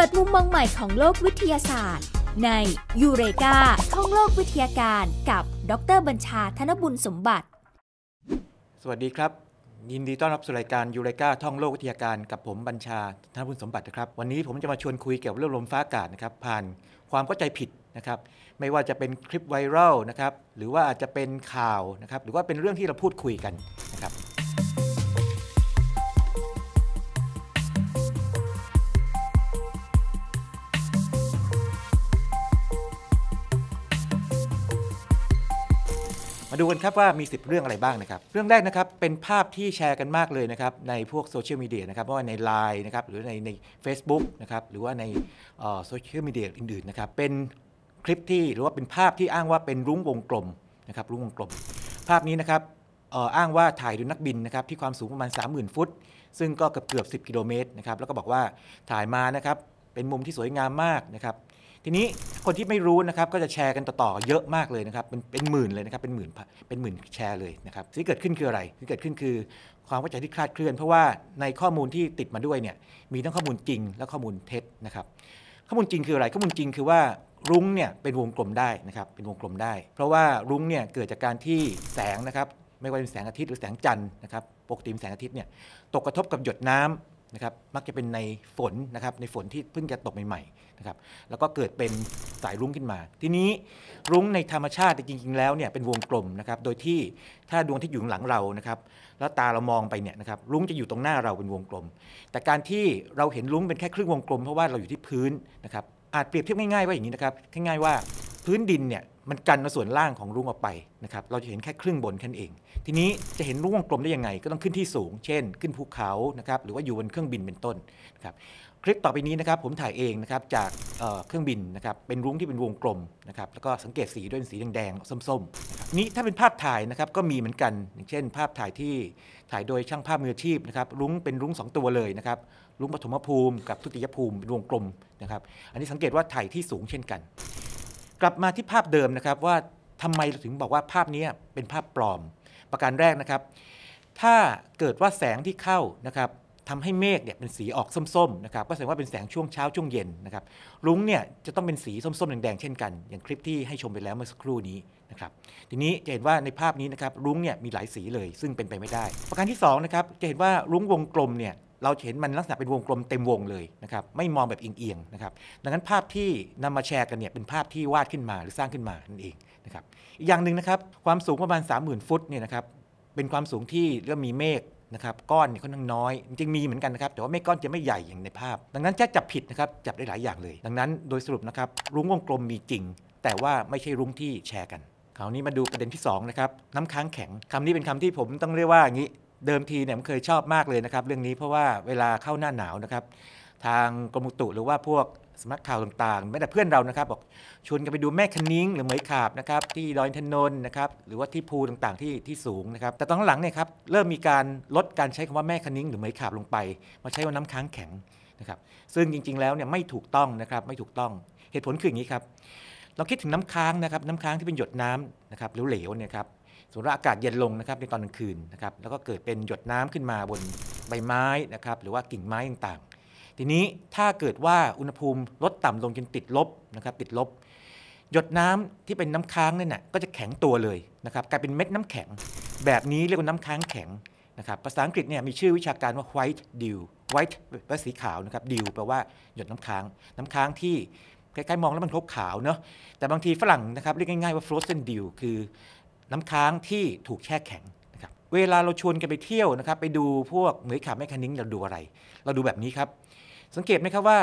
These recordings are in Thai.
ปิดมุมมองใหม่ของโลกวิทยาศาสตร์ ในยูเรกาท่องโลกวิทยาการ กับดรบัญชา ธนบุญสมบัติ สวัสดีครับ ยินดีต้อนรับสู่รายการยูเรกาท่องโลกวิทยาการ กับผมบัญชา ธนบุญสมบัตินะครับ วันนี้ผมจะมาชวนคุยเกี่ยวกับเรื่องลมฟ้าอากาศนะครับผ่านความเข้าใจผิดนะครับ ไม่ว่าจะเป็นคลิปไวรัลนะครับ หรือว่าอาจจะเป็นข่าวนะครับหรือว่าเป็นเรื่องที่เราพูดคุยกันนะครับดูกันครับว่ามี 10 เรื่องอะไรบ้างนะครับ เรื่องแรกนะครับเป็นภาพที่แชร์กันมากเลยนะครับ ในพวกโซเชียลมีเดียนะครับไม่ว่าใน Line นะครับหรือในในเ c e b o o k นะครับหรือว่าในโซเชียลมีเดียอื่น ๆ นะครับ เป็นคลิปที่หรือว่าเป็นภาพที่อ้างว่าเป็นรุ้งวงกลมนะครับรุ้งวงกลม ภาพนี้นะครับอ้างว่าถ่ายโดยนักบินนะครับ ที่ความสูงประมาณ 30,000 ฟุต ซึ่งก็เกือบเกือบ10 กิโลเมตรนะครับแล้วก็บอกว่าถ่ายมานะครับ เป็นมุมที่สวยงามมากนะครับทีนี้คนที่ไม่รู้นะครับก็จะแชร์กันต่อๆเยอะมากเลยนะครับเป็นเป็นหมื่นเลยนะครับเป็นหมื่นเป็นหมื่นแชร์เลยนะครับสิ่งที่เกิดขึ้นคืออะไรสิ่งที่เกิดขึ้นคือความเข้าใจที่คลาดเคลื่อน เพราะว่าในข้อมูลที่ติดมาด้วยเนี่ยมีทั้งข้อมูลจริงและข้อมูลเท็จนะครับข้อมูลจริงคืออะไร ข้อมูลจริงคือว่ารุ้งเนี่ยเป็นวงกลมได้นะครับเป็นวงกลมได้ เพราะว่ารุ้งเนี่ยเกิดจากการที่แสงนะครับไม่ว่าเป็นแสงอาทิตย์หรือแสงจันทร์นะครับปกติแสงอาทิตย์เนี่ยตกกระทบกับหยดน้ำนะครับมักจะเป็นในฝนนะครับในฝนที่เพิ่งจะตกใหม่ๆนะครับแล้วก็เกิดเป็นสายรุ้งขึ้นมา ทีนี้รุ้งในธรรมชาติจริง ๆแล้วเนี่ยเป็นวงกลมนะครับโดยที่ถ้าดวงที่อยู่หลังเรานะครับแล้วตาเรามองไปเนี่ยนะครับรุ้งจะอยู่ตรงหน้าเราเป็นวงกลม แต่การที่เราเห็นรุ้งเป็นแค่ครึ่งวงกลมเพราะว่าเราอยู่ที่พื้นนะครับอาจเปรียบเทียบง่ายๆว่าอย่างนี้นะครับง่ายๆ ว่าพื้นดินเนี่ยมันกันเอาส่วนล่างของรุ้งออกไปนะครับ เราจะเห็นแค่ครึ่งบนแค่นั้นเอง ทีนี้จะเห็นรุ้งวงกลมได้ยังไง ก็ต้องขึ้นที่สูง เช่น ขึ้นภูเขานะครับ หรือว่าอยู่บนเครื่องบินเป็นต้นนะครับคลิปต่อไปนี้นะครับผมถ่ายเองนะครับจากเครื่องบินนะครับ เป็นรุ้งที่เป็นวงกลมนะครับ แล้วก็สังเกตสีด้วยสีแดงๆส้มๆนี้ถ้าเป็นภาพถ่ายนะครับก็มีเหมือนกัน อย่างเช่น ภาพถ่ายที่ถ่ายโดยช่างภาพมืออาชีพนะครับ รุ้งเป็นรุ้ง2ตัวเลยนะครับ รุ้งปฐมภูมิกับทุติยภูมิเป็นวงกลมนะครับอันนี้สังเกตว่าถ่ายที่สูงเช่นกันกลับมาที่ภาพเดิมนะครับว่าทำไมเราถึงบอกว่าภาพนี้เป็นภาพปลอม ประการแรกนะครับ ถ้าเกิดว่าแสงที่เข้านะครับทำให้เมฆเนี่ยเป็นสีออกส้มๆ นะครับก็แสดงว่าเป็นแสงช่วงเช้าช่วงเย็นนะครับลุ้งเนี่ยจะต้องเป็นสีส้มๆ แดงๆ เช่นกัน อย่างคลิปที่ให้ชมไปแล้วเมื่อสักครู่นี้นะครับทีนี้จะเห็นว่าในภาพนี้นะครับลุ้งเนี่ยมีหลายสีเลย ซึ่งเป็นไปไม่ได้ ประการที่2นะครับจะเห็นว่าลุ้งวงกลมเนี่ยเราเห็นมันลักษณะเป็นวงกลมเต็มวงเลยนะครับไม่มองแบบเอียงๆนะครับดังนั้นภาพที่นำมาแชร์กันเนี่ยเป็นภาพที่วาดขึ้นมาหรือสร้างขึ้นมานั่นเองนะครับอีกอย่างหนึ่งนะครับความสูงประมาณ 30,000ฟุตเนี่ยนะครับเป็นความสูงที่เริ่มมีเมฆนะครับก้อนค่อนข้างน้อยจริงมีเหมือนกันนะครับแต่ว่าเมฆก้อนจะไม่ใหญ่อย่างในภาพ ดังนั้นจะจับผิดนะครับจับได้หลายอย่างเลย ดังนั้นโดยสรุปนะครับรุ้งวงกลมมีจริง แต่ว่าไม่ใช่รุ้งที่แชร์กันคราวนี้มาดูประเด็นที่ 2นะครับน้ำค้างแข็งคำนี้เป็นคำที่ผมต้องเรียกว่าอย่างนี้เดิมทีเนี่ยผมเคยชอบมากเลยนะครับเรื่องนี้เพราะว่าเวลาเข้าหน้าหนาวนะครับ ทางกรมอุตุหรือว่าพวกสำนักข่าวต่างๆแม้แต่เพื่อนเรานะครับบอกชวนกันไปดูแม่คันิ้งหรือเหมยขาบนะครับที่ดอยทนนนะครับหรือว่าที่ภูต่างๆที่ที่สูงนะครับแต่ตอนหลังเนี่ยครับ เริ่มมีการลดการใช้คำว่าแม่คันิ้งหรือเหมยขาบลงไป มาใช้ว่าน้ำค้างแข็งนะครับซึ่งจริงๆแล้วเนี่ยไม่ถูกต้องนะครับ ไม่ถูกต้องเหตุผลคืออย่างนี้ครับเราคิดถึงน้ำค้างนะครับน้ำค้างที่เป็นหยดน้ำนะครับหรือเหลวเนี่ยครับสุริว่าอากาศเย็นลงนะครับในตอนกลางคืนนะครับแล้วก็เกิดเป็นหยดน้ำขึ้นมาบนใบไม้นะครับหรือว่ากิ่งไม้ต่างๆ ทีนี้ถ้าเกิดว่าอุณหภูมิลดต่ำลงจนติดลบนะครับติดลบ หยดน้ำที่เป็นน้ำค้างนั่นน่ะก็จะแข็งตัวเลยนะครับกลายเป็นเม็ดน้ำแข็ง แบบนี้เรียกว่าน้ำค้างแข็งนะครับภาษาอังกฤษเนี่ยมีชื่อวิชาการว่า white dew white แปลสีขาวนะครับ dew แปลว่าหยดน้ำค้างน้ำค้างที่ใกล้ๆมองแล้วมันคขาวเนาะแต่บางทีฝรั่งนะครับเรียกง่าย ๆว่า frozen dew คือน้ำค้างที่ถูกแช่แข็งนะครับ เวลาเราชวนกันไปเที่ยวนะครับไปดูพวกเหมือยขาบแมคคนิ้งเราดูอะไร เราดูแบบนี้ครับ สังเกตไหมครับว่า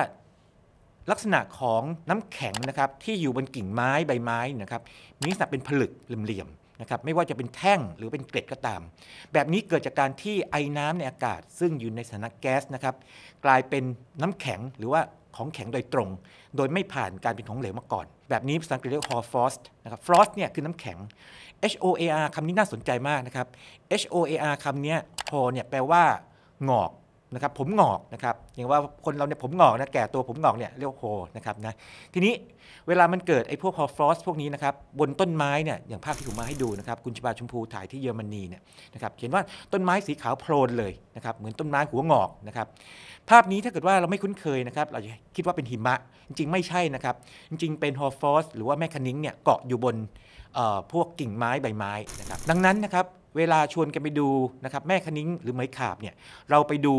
ลักษณะของน้ำแข็งนะครับที่อยู่บนกิ่งไม้ใบไม้นะครับมีลักษณะเป็นผลึกเหลี่ยมนะครับไม่ว่าจะเป็นแท่งหรือเป็นเกล็ดก็ตาม แบบนี้เกิดจากการที่ไอ้น้ำในอากาศ ซึ่งอยู่ในสถานะแก๊สนะครับกลายเป็นน้ำแข็งหรือว่าของแข็งโดยตรง โดยไม่ผ่านการเป็นของเหลวมาก่อนแบบนี้ภาษาอังกฤษเรียก hard frost นะครับ frost เนี่ยคือน้ำแข็ง H O A R คำนี้น่าสนใจมากนะครับ H O A R คำนี้ h o เนี่ยแปลว่าหงอกนะครับผมหงอกนะครับ อย่างว่าคนเราเนี่ยผมหงอกนะแก่ตัวผมหงอกเนี่ยเรียกโคนะครับนะ ทีนี้เวลามันเกิดไอ้พวกพอฟรอสพวกนี้นะครับบนต้นไม้เนี่ยอย่างภาพที่ผมมาให้ดูนะครับคุณชบาชมพูถ่ายที่เยอรมนีเนี่ยนะครับ เขียนว่าต้นไม้สีขาวโพลนเลยนะครับเหมือนต้นไม้หัวหงอกนะครับภาพนี้ถ้าเกิดว่าเราไม่คุ้นเคยนะครับเราจะคิดว่าเป็นหิมะ จริง ๆ ไม่ใช่นะครับ จริง ๆ เป็นฮอฟรอสหรือว่าแมคคานิงเนี่ยเกาะอยู่บนพวกกิ่งไม้ใบไม้นะครับ ดังนั้นนะครับเวลาชวนกันไปดูนะครับแม่คณิ้งหรือไม้ขาบเนี่ยเราไปดู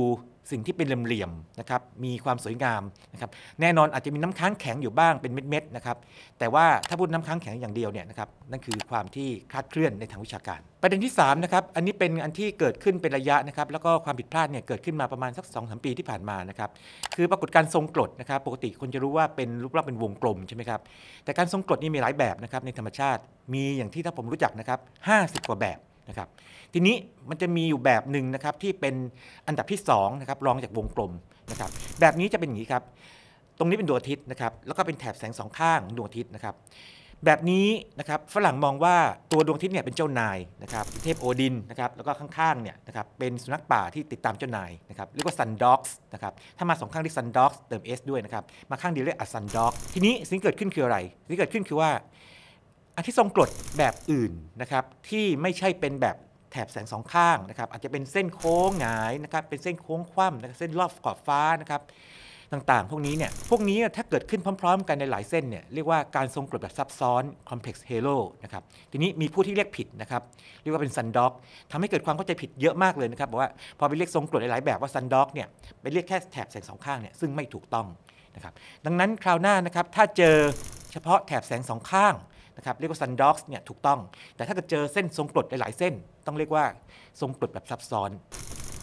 สิ่งที่เป็นเหลี่ยมๆนะครับมีความสวยงามนะครับแน่นอนอาจจะมีน้ำค้างแข็งอยู่บ้างเป็นเม็ดๆนะครับแต่ว่าถ้าพูดน้ำค้างแข็งอย่างเดียวเนี่ยนะครับนั่นคือความที่คลาดเคลื่อนในทางวิชาการ ประเด็นที่3นะครับอันนี้เป็นอันที่เกิดขึ้นเป็นระยะนะครับแล้วก็ความผิดพลาดเนี่ยเกิดขึ้นมาประมาณสัก2อสปีที่ผ่านมานะครับคือปรากฏการทรงกรดนะครับปกติคนจะรู้ว่าเป็นรูปร่างเป็นวงกลมใช่ไหมครับแต่การทรงกรดนี่มีหลายแบบนะครับในธรรมชาติ มีอย่างที่ถ้าผมรู้จักนะครับ50 กว่าแบบนะครับทีนี้มันจะมีอยู่แบบหนึ่งนะครับที่เป็นอันดับที่2นะครับรองจากวงกลมนะครับแบบนี้จะเป็นอย่างนี้ครับตรงนี้เป็นดวงอาทิตย์นะครับแล้วก็เป็นแถบแสงสองข้างดวงอาทิตย์นะครับแบบนี้นะครับฝรั่งมองว่าตัวดวงอาทิตย์เนี่ยเป็นเจ้านายนะครับเทพโอดินนะครับแล้วก็ข้างๆเนี่ยนะครับเป็นสุนัขป่าที่ติดตามเจ้านายนะครับเรียกว่าซันด็อกส์นะครับถ้ามาสองข้างเรียกซันด็อกส์เติม S ด้วยนะครับมาข้างเดียวเรียกอัซันด็อกทีนี้สิ่งเกิดขึ้นคืออะไรสิ่งเกิดขึ้นคือว่าอธิทรงกรดแบบอื่นนะครับที่ไม่ใช่เป็นแบบแถบแสงสองข้างนะครับอาจจะเป็นเส้นโค้งหงายนะครับเป็นเส้นโค้งคว่ำนะเส้นรอบขอบฟ้านะครับต่างๆ พวกนี้เนี่ยพวกนี้ถ้าเกิดขึ้นพร้อมๆกันในหลายเส้นเนี่ยเรียกว่าการทรงกรดแบบซับซ้อน complex halo นะครับทีนี้มีผู้ที่เรียกผิดนะครับเรียกว่าเป็นซันด็อกทำให้เกิดความเข้าใจผิดเยอะมากเลยนะครับบอกว่าพอไปเรียกทรงกรดหลายแบบว่าซันด็อกเนี่ยไปเรียกแค่แถบแสงสองข้างเนี่ยซึ่งไม่ถูกต้องนะครับดังนั้นคราวหน้านะครับถ้าเจอเฉพาะแถบแสงสองข้างนะครับเรียกว่าซันด็อกส์เนี่ยถูกต้อง แต่ถ้าเกิดเจอเส้นทรงกรดหลายๆเส้น ต้องเรียกว่าทรงกรดแบบซับซ้อน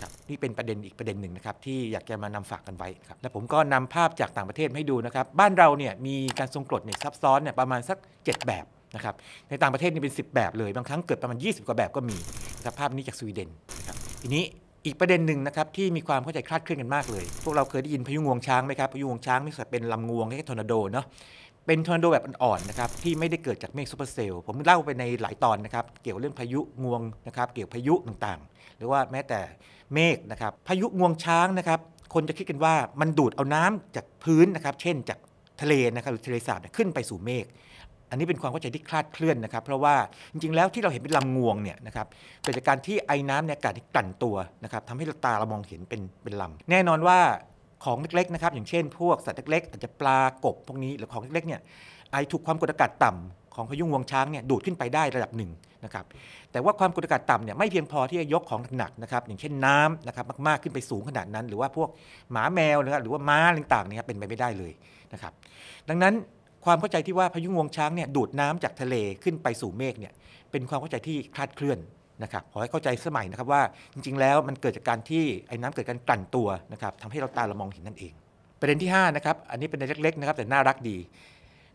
ครับนี่เป็นประเด็นอีกประเด็นหนึ่งนะครับ ที่อยากจะมานำฝากกันไว้ครับและผมก็นำภาพจากต่างประเทศให้ดูนะครับบ้านเราเนี่ยมีการทรงกรดเนี่ยซับซ้อนเนี่ยประมาณสัก 7 แบบนะครับในต่างประเทศนี่เป็น 10 แบบเลยบางครั้งเกิดประมาณ 20กว่าแบบก็มีสภาพนี้จากสวีเดนนะครับทีนี้อีกประเด็นหนึ่งนะครับที่มีความเข้าใจคลาดเคลื่อนกันมากเลยพวกเราเคยได้ยินพายุงวงช้างไหมครับพายุงวงช้างนี่ช่เป็นลำงวงแค่ทอร์นาโดเนาะเป็นทอร์นาโดแบบอ่อนๆนะครับที่ไม่ได้เกิดจากเมฆซูเปอร์เซลล์ผมเล่าไปในหลายตอนนะครับเกี่ยวเรื่องพายุงวงนะครับเกี่ยวพายุต่างๆ หรือว่าแม้แต่เมฆนะครับพายุงวงช้างนะครับคนจะคิดกันว่ามันดูดเอาน้ำจากพื้นนะครับเช่นจากทะเลนะครับหรือทะเลสาบขึ้นไปสู่เมฆอันนี้เป็นความเข้าใจที่คลาดเคลื่อนนะครับเพราะว่าจริงๆ แล้วที่เราเห็นเป็นลำงวงเนี่ยนะครับเกิดจากการที่ไอ้น้ำในอากาศที่กลั่นตัวนะครับทำให้ตาเรามองเห็นเป็นเป็นลำแน่นอนว่าของเล็ก ๆ นะครับ อย่างเช่น พวกสัตว์เล็กๆอาจจะปลากบพวกนี้หรือของเล็กๆ เนี่ย ไอถูกความกดอากาศต่ำ ของพยุงวงช้างเนี่ย ดูดขึ้นไปได้ระดับหนึ่งนะครับ แต่ว่าความกดอากาศต่ำเนี่ย ไม่เพียงพอที่จะยกของหนักๆนะครับ อย่างเช่นน้ำนะครับมากๆ ขึ้นไปสูงขนาดนั้น หรือว่าพวกหมาแมวนะครับ หรือว่าม้าต่างๆ เนี่ย เป็นไปไม่ได้เลยนะครับ ดังนั้นความเข้าใจที่ว่าพายุงวงช้างเนี่ย ดูดน้ำจากทะเลขึ้นไปสู่เมฆเนี่ย เป็นความเข้าใจที่คลาดเคลื่อนนะครับขอให้เข้าใจสมัยนะครับว่าจริงๆแล้วมันเกิดจากการที่ไอ้น้ำเกิดการกลั่นตัวนะครับทำให้เราตาเรามองเห็นนั่นเอง ประเด็นที่5นะครับอันนี้เป็นเล็กๆนะครับแต่น่ารักดี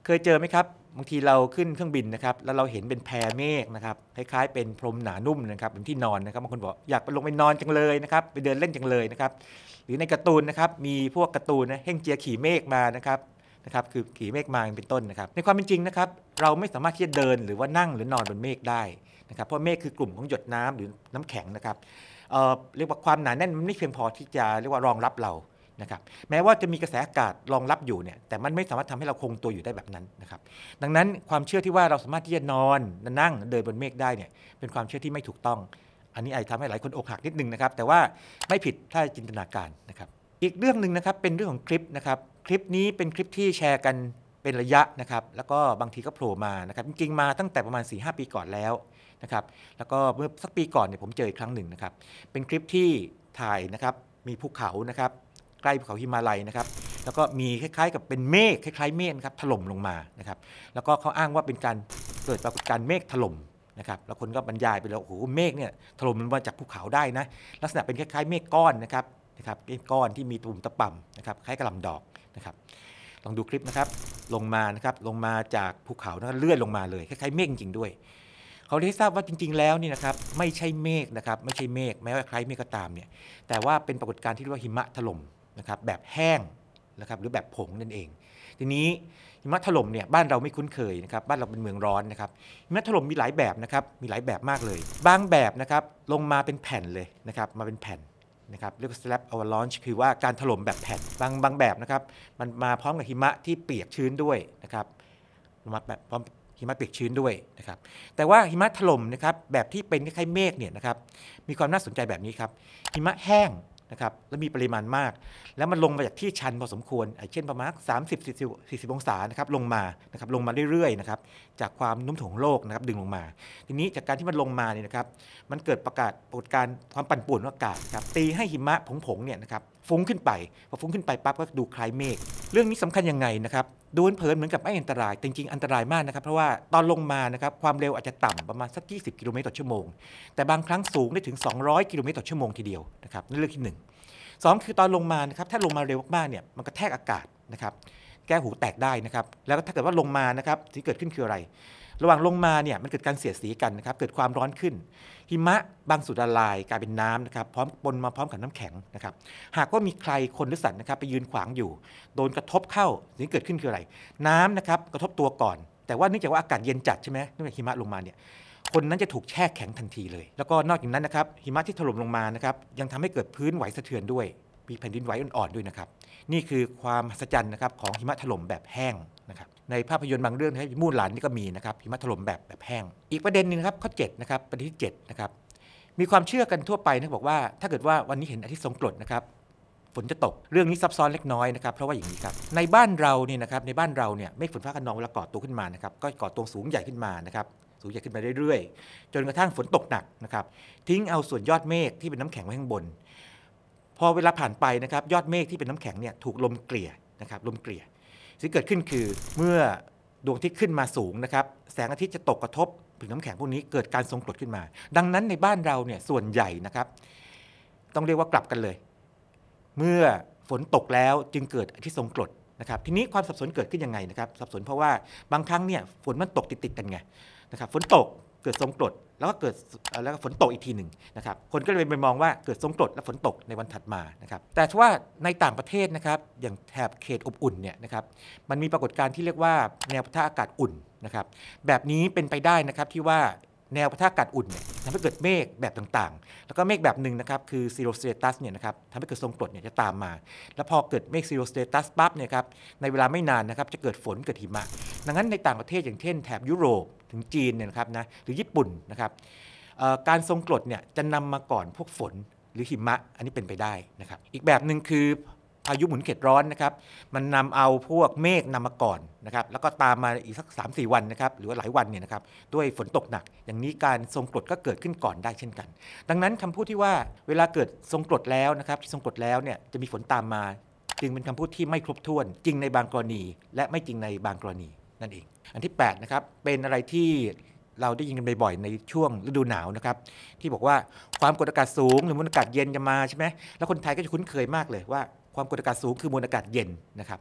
เคยเจอไหมครับบางทีเราขึ้นเครื่องบินนะครับแล้วเราเห็นเป็นแพรเมฆนะครับคล้ายๆ เป็นพรมหนานุ่มนะครับเป็นที่นอนนะครับบางคนบอกอยากไปลงไปนอนจังเลยนะครับไปเดินเล่นจังเลยนะครับหรือในการ์ตูนนะครับมีพวกการ์ตูนนะเฮงเจียขี่เมฆมานะครับนะครับคือขี่เมฆมาเป็นต้นนะครับในความเป็นจริงนะครับเราไม่สามารถที่จะเดินหรือว่านั่งหรือนอนบนเมฆได้นะครับเพราะเมฆคือกลุ่มของหยดน้ำหรือน้ำแข็งนะครับเเรียกว่าความหนาแน่นมันไม่เพียงพอที่จะเรียกว่ารองรับเรานะครับแม้ว่าจะมีกระแสอากาศรองรับอยู่เนี่ยแต่มันไม่สามารถทำให้เราคงตัวอยู่ได้แบบนั้นนะครับดังนั้นความเชื่อที่ว่าเราสามารถที่จะนอนนั่งเดินบนเมฆได้เนี่ยเป็นความเชื่อที่ไม่ถูกต้อง อันนี้ไอทำให้หลายคนอกหักนิดนึงนะครับแต่ว่าไม่ผิดถ้าจินตนาการนะครับ อีกเรื่องหนึ่งนะครับเป็นเรื่องของคลิปนะครับคลิปนี้เป็นคลิปที่แชร์กันเป็นระยะนะครับแล้วก็บางทีก็โผล่มานะครับจริงๆมาตั้งแต่ประมาณ 4-5 ปีก่อนแล้วนะครับแล้วก็เมื่อสักปีก่อนเนี่ยผมเจออีกครั้งหนึ่งนะครับเป็นคลิปที่ถ่ายนะครับมีภูเขานะครับใกล้ภูเขาฮิมาลัยนะครับแล้วก็มีคล้ายๆ กับเป็นเมฆคล้ายๆ เมฆครับถล่มลงมานะครับแล้วก็เขาอ้างว่าเป็นการเกิดปรากฏการณ์เมฆถล่มนะครับแล้วคนก็บรรยายไปแล้วโอ้โหเมฆเนี่ยถล่มลงมาจากภูเขาได้นะลักษณะเป็นคล้ายๆเมฆก้อนนะครับนะครับเมฆก้อนที่มีตุ่มตะป่ำนะครับคล้ายกระลำดอกนะครับลองดูคลิปนะครับลงมานะครับลงมาจากภูเขานะเลื่อนลงมาเลยคล้ายๆ เมฆจริงด้วยเขาได้ทราบว่าจริงๆ แล้วนี่นะครับไม่ใช่เมฆนะครับไม่ใช่เมฆแม้ว่าใครเมฆก็ตามเนี่ยแต่ว่าเป็นปรากฏการณ์ที่เรียกว่าหิมะถล่มนะครับแบบแห้งนะครับหรือแบบผงนั่นเอง ทีนี้หิมะถล่มเนี่ยบ้านเราไม่คุ้นเคยนะครับบ้านเราเป็นเมืองร้อนนะครับหิมะถล่มมีหลายแบบนะครับมีหลายแบบมากเลยบางแบบนะครับลงมาเป็นแผ่นเลยนะครับมาเป็นแผ่นนะครับเรียกว่า slab avalanche คือว่าการถล่มแบบแผ่นบางบางแบบนะครับมันมาพร้อมกับหิมะที่เปียกชื้นด้วยนะครับมาแบบพร้อมหิมะเปียกชื้นด้วยนะครับ แต่ว่าหิมะถล่มนะครับแบบที่เป็นคล้ายๆเมฆเนี่ยนะครับ มีความน่าสนใจแบบนี้ครับหิมะแห้งนะครับ และมีปริมาณมาก แล้วมันลงมาจากที่ชันพอสมควร เช่นประมาณ30 40 40 องศานะครับลงมานะครับลงมาเรื่อยๆนะครับจากความนุ่มถ่วงโลกนะครับ ดึงลงมา ทีนี้จากการที่มันลงมาเนี่ยนะครับ มันเกิดประกาศปรากฏการความปั่นป่วนอากาศครับตีให้หิมะผงๆเนี่ยนะครับฟุ้งขึ้นไปพอฟุ้งขึ้นไปปั๊บก็ดูคล้ายเมฆเรื่องนี้สำคัญยังไงนะครับดูเลินเหมือนกับไม่อันตราย จริง ๆอันตรายมากนะครับเพราะว่าตอนลงมานะครับความเร็วอาจจะต่ำประมาณสัก 20 กิโลเมตรต่อชั่วโมง แต่บางครั้งสูงได้ถึง 200 กิโลเมตรต่อชั่วโมงทีเดียวนะครับนั่นเรื่องที่ 1 2 คือตอนลงมานะครับถ้าลงมาเร็วมากๆเนี่ยมันกระแทกอากาศนะครับแก้หูแตกได้นะครับแล้วถ้าเกิดว่าลงมานะครับที่เกิดขึ้นคืออะไรระหว่างลงมาเนี่ยมันเกิดการเสียดสีกันนะครับเกิดความร้อนขึ้น หิมะบางสุดละลายกลายเป็นน้ำนะครับพร้อมปนมาพร้อมกับน้ำแข็งนะครับ หากว่ามีใครคนหรือสัตว์นะครับไปยืนขวางอยู่ โดนกระทบเข้าสิ่งที่เกิดขึ้นคืออะไร น้ำนะครับกระทบตัวก่อน แต่ว่าเนื่องจากว่าอากาศเย็นจัดใช่ไหมเนื่องจากหิมะลงมาเนี่ย คนนั้นจะถูกแช่แข็งทันทีเลย แล้วก็นอกจากนั้นนะครับ หิมะที่ถล่มลงมานะครับยังทำให้เกิดพื้นไหวสะเทือนด้วย มีแผ่นดินไหวอ่อนๆด้วยนะครับ นี่คือความมหัศจรรย์นะครับ ของหิมะถล่มแบบแห้งนะครับในภาพยนตร์บางเรื่องนะมูนหลานนี่ก็มีนะครับหิมะถล่มแบบแบบแห้ง อีกประเด็นนึงครับข้อ7นะครับประเด็นที่7นะครับมีความเชื่อกันทั่วไปนะบอกว่าถ้าเกิดว่าวันนี้เห็นอาทิตย์ทรงกรดนะครับฝนจะตกเรื่องนี้ซับซ้อนเล็กน้อยนะครับเพราะว่าอย่างนี้ครับในบ้านเราเนี่ยนะครับในบ้านเราเนี่ยเมฆฝนฟ้าคะนองเวลาก่อตัวขึ้นมานะครับ ก็ก่อตัวสูงใหญ่ขึ้นมานะครับ สูงใหญ่ขึ้นไปเรื่อยๆ จนกระทั่งฝนตกหนักนะครับทิ้งเอาส่วนยอดเมฆที่เป็นน้ำแข็งไว้ข้างบน พอเวลาผ่านไปนะครับยอดเมฆที่เป็นน้ำแข็งเนี่ยถูกลมเกลี่ยนะครับลมเกลี่ยสิ่งเกิดขึ้นคือเมื่อดวงอาทิตย์ขึ้นมาสูงนะครับ แสงอาทิตย์จะตกกระทบผิวน้ำแข็งพวกนี้เกิดการทรงกรดขึ้นมา ดังนั้นในบ้านเราเนี่ยส่วนใหญ่นะครับ ต้องเรียกว่ากลับกันเลย เมื่อฝนตกแล้วจึงเกิดที่ทรงกรดนะครับทีนี้ความสับสนเกิดขึ้นยังไงนะครับสับสน เพราะว่าบางครั้งเนี่ยฝนมันตกติดติดกันไงนะครับ ฝนตกเกิดทรงกรดแล้วก็เกิดแล้วก็ฝนตกอีกทีหนึ่งนะครับคนก็เลยไปมองว่าเกิดทรงกรดและฝนตกในวันถัดมานะครับแต่ว่าในต่างประเทศนะครับ อย่างแถบเขตอบอุ่นเนี่ยนะครับมันมีปรากฏการณ์ที่เรียกว่าแนวพะทาอากาศอุ่นนะครับแบบนี้เป็นไปได้นะครับที่ว่าแนวปะทะอากาศอุ่นเนี่ยทำให้เกิดเมฆแบบต่างๆ แล้วก็เมฆแบบหนึ่งนะครับคือซีโรสเตตัสเนี่ยนะครับทำให้เกิดทรงกรดเนี่ยจะตามมา แล้วพอเกิดเมฆซีโรสเตตัสปั๊บเนี่ยครับในเวลาไม่นานนะครับจะเกิดฝนเกิดหิมะ ดังนั้นในต่างประเทศอย่างเช่นแถบยุโรปถึงจีนเนี่ยนะครับนะหรือญี่ปุ่นนะครับการทรงกรดเนี่ยจะนำมาก่อนพวกฝนหรือหิมะอันนี้เป็นไปได้นะครับอีกแบบหนึ่งคือพายุหมุนเขตร้อนนะครับ มันนำเอาพวกเมฆนำมาก่อนนะครับ แล้วก็ตามมาอีกสัก3่วันนะครับ หรือว่าหลายวันเนี่ยนะครับ ด้วยฝนตกหนัก อย่างนี้การทรงกรดก็เกิดขึ้นก่อนได้เช่นกัน ดังนั้นคำพูดที่ว่าเวลาเกิดทรงกรดแล้วนะครับ ทรงกรดแล้วเนี่ยจะมีฝนตามมา จึงเป็นคำพูดที่ไม่ครบถ้วน จริงในบางกรณี และไม่จริงในบางกรณีนั่นเอง อันที่8นะครับ เป็นอะไรที่เราได้ยินกันบ่อยๆ ในช่วงฤดูหนาวนะครับ ที่บอกว่าความกดอากาศสูงหรือมวลอากาศเย็นจะมาใช่ไหมแล้วคนไทยก็จะคุ้นเคยมากเลยว่าความกดอากาศสูงคือมวลอากาศเย็นนะครับ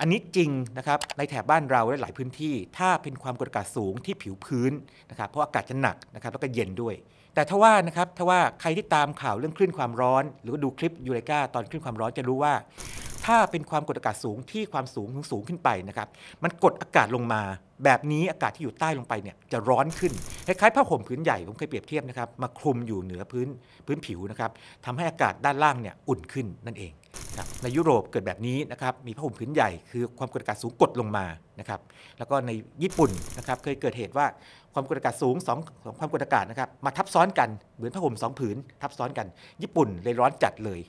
อันนี้จริงนะครับในแถบบ้านเราและหลายพื้นที่ถ้าเป็นความกดอากาศสูงที่ผิวพื้นนะครับเพราะอากาศจะหนักนะครับแล้วก็เย็นด้วยแต่ถ้าว่านะครับถ้าว่าใครที่ตามข่าวเรื่องคลื่น ความร้อน หรือว่าดูคลิปยูเรกาตอนคลื่นความร้อนจะรู้ว่า ถ้าเป็นความกดอากาศสูงที่ความสูงสูงขึ้นไปนะครับมันกดอากาศลงมา แบบนี้อากาศที่อยู่ใต้ลงไปเนี่ยจะร้อนขึ้นคล้ายๆผ้าห่มพื้นใหญ่ผมเคยเปรียบเทียบนะครับมาคลุมอยู่เหนือพื้นพื้นผิวนะครับทำให้อากาศด้านล่างเนี่ยอุ่นขึ้นนั่นเองในยุโรปเกิดแบบนี้นะครับมีผ้าห่มพื้นใหญ่ คือความกดอากาศสูงกดลงมานะครับแล้วก็ในญี่ปุ่นนะครับเคยเกิดเหตุว่าความกดอากาศสูง2องความกดอากาศนะครับ มาทับซ้อนกัน เหมือนผ้าห่ม2ผืน ทับซ้อนกัน ญี่ปุ่นเลยร้อนจัดเลย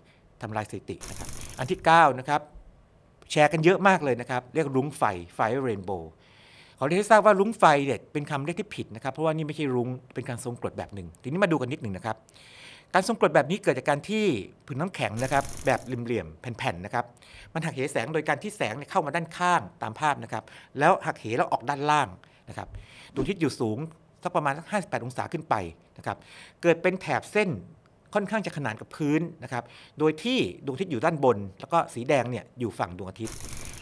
ทำลายสถิตินะครับอันที่9นะครับแชร์กันเยอะมากเลยนะครับเรียกรุ้งไฟ ไฟเรนโบว์ขอเรียนให้ทราบว่ารุ้งไฟเนี่ยเป็นคำเรียกที่ผิดนะครับเพราะว่านี่ไม่ใช่รุ้งเป็นการทรงกรดแบบหนึ่งทีนี้มาดูกันนิดหนึ่งนะครับ การทรงกรดแบบนี้เกิดจากการที่ผืนน้ำแข็งนะครับแบบเหลี่ยมๆแผ่นๆนะครับมันหักเหแสงโดยการที่แสงเข้ามาด้านข้างตามภาพนะครับแล้วหักเหแล้วออกด้านล่างนะครับดวงอาทิตย์อยู่สูงสักประมาณสัก58 องศาขึ้นไปนะครับเกิดเป็นแถบเส้นค่อนข้างจะขนานกับพื้นนะครับโดยที่ดวงอาทิตย์อยู่ด้านบน แล้วก็สีแดงเนี่ยอยู่ฝั่งดวงอาทิตย์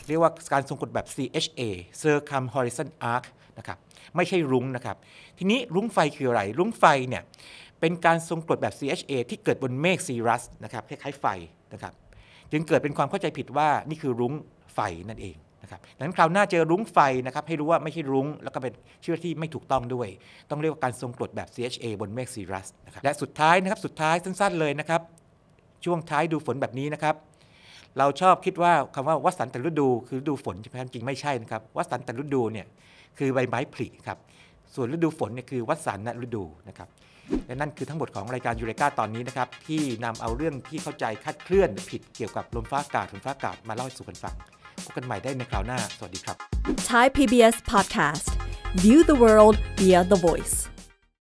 เรียกว่าการทรงกลดแบบ CHA Circumhorizon Arc นะครับไม่ใช่รุ้งนะครับทีนี้รุ้งไฟคืออะไร รุ้งไฟเนี่ยเป็นการทรงกลดแบบ CHA ที่เกิดบนเมฆซีรัสนะครับคล้ายๆไฟนะครับจึงเกิดเป็นความเข้าใจผิดว่านี่คือรุ้งไฟนั่นเองะครับดังนั้นคราวหน้าเจอรุ้งไฟนะครับให้รู้ว่าไม่ใช่รุ้งแล้วก็เป็นชื่อที่ไม่ถูกต้องด้วย ต้องเรียกว่าการทรงกรดแบบ CHA บนเมฆซีรัสนะครับและสุดท้ายนะครับสุดท้ายสั้นๆเลยนะครับช่วงท้ายดูฝนแบบนี้นะครับเราชอบคิดว่าคำว่าวัสันตฤดูคือฤดูฝนใช่ไหมจริงไม่ใช่นะครับวัสันตฤดูเนี่ยคือใบไม้ผลิครับส่วนฤดูฝนเนี่ยคือวัสันตฤดูนะครับและนั่นคือทั้งหมดของรายการยูเรกาตอนนี้นะครับที่นำเอาเรื่องที่เข้าใจคาดเคลื่อน ผิดเกี่ยวกับลมฟ้าอากาศฝนฟ้าอากาศมาเล่าให้สู่กันฟังพบกันใหม่ได้ในคราวหน้า สวัสดีครับ Thai PBS Podcast View the world via the voice